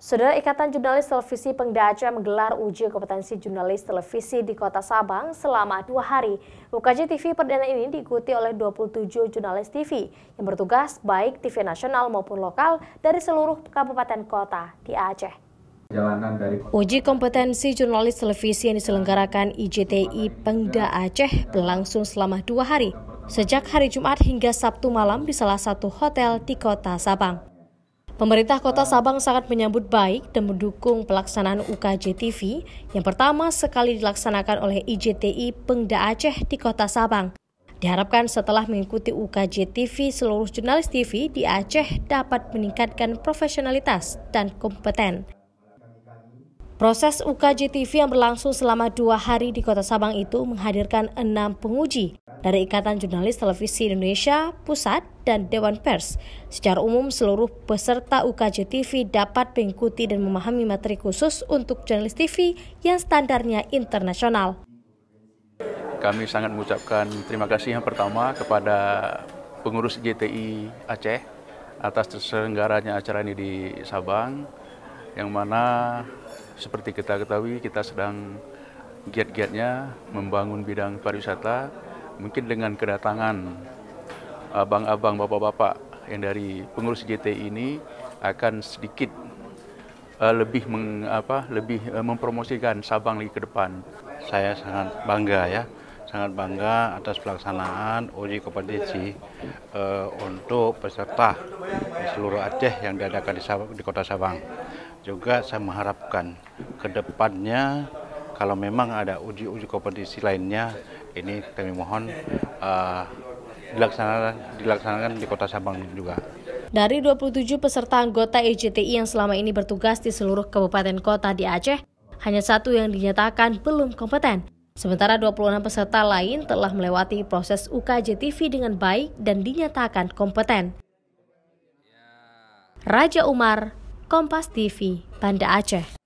Saudara Ikatan Jurnalis Televisi Pengda Aceh menggelar uji kompetensi jurnalis televisi di Kota Sabang selama dua hari. UKJ TV perdana ini diikuti oleh 27 jurnalis TV yang bertugas baik TV nasional maupun lokal dari seluruh kabupaten kota di Aceh. Uji kompetensi jurnalis televisi yang diselenggarakan IJTI Pengda Aceh berlangsung selama dua hari, sejak hari Jumat hingga Sabtu malam di salah satu hotel di kota Sabang. Pemerintah Kota Sabang sangat menyambut baik dan mendukung pelaksanaan UKJ TV yang pertama sekali dilaksanakan oleh IJTI Pengda Aceh di Kota Sabang. Diharapkan setelah mengikuti UKJ TV, seluruh jurnalis TV di Aceh dapat meningkatkan profesionalitas dan kompeten. Proses UKJ TV yang berlangsung selama dua hari di Kota Sabang itu menghadirkan enam penguji dari Ikatan Jurnalis Televisi Indonesia Pusat dan Dewan Pers. Secara umum, seluruh peserta UKJ TV dapat mengikuti dan memahami materi khusus untuk jurnalis TV yang standarnya internasional. Kami sangat mengucapkan terima kasih yang pertama kepada pengurus GTI Aceh atas terselenggaranya acara ini di Sabang, yang mana seperti kita ketahui kita sedang giat-giatnya membangun bidang pariwisata mungkin dengan kedatangan eh, abang-abang, bapak-bapak yang dari pengurus JT ini akan sedikit uh, lebih meng, apa lebih uh, mempromosikan Sabang lagi ke depan. Saya sangat bangga ya, sangat bangga atas pelaksanaan uji kompetisi uh, untuk peserta di seluruh Aceh yang diadakan di, Sabang, di Kota Sabang. Juga saya mengharapkan ke depannya kalau memang ada uji-uji kompetisi lainnya, ini kami mohon uh, dilaksanakan, dilaksanakan di Kota Sabang juga. Dari 27 peserta anggota EJTI yang selama ini bertugas di seluruh kabupaten kota di Aceh, hanya satu yang dinyatakan belum kompeten. Sementara 26 peserta lain telah melewati proses UKJTV dengan baik dan dinyatakan kompeten. Raja Umar, Kompas TV, Banda Aceh.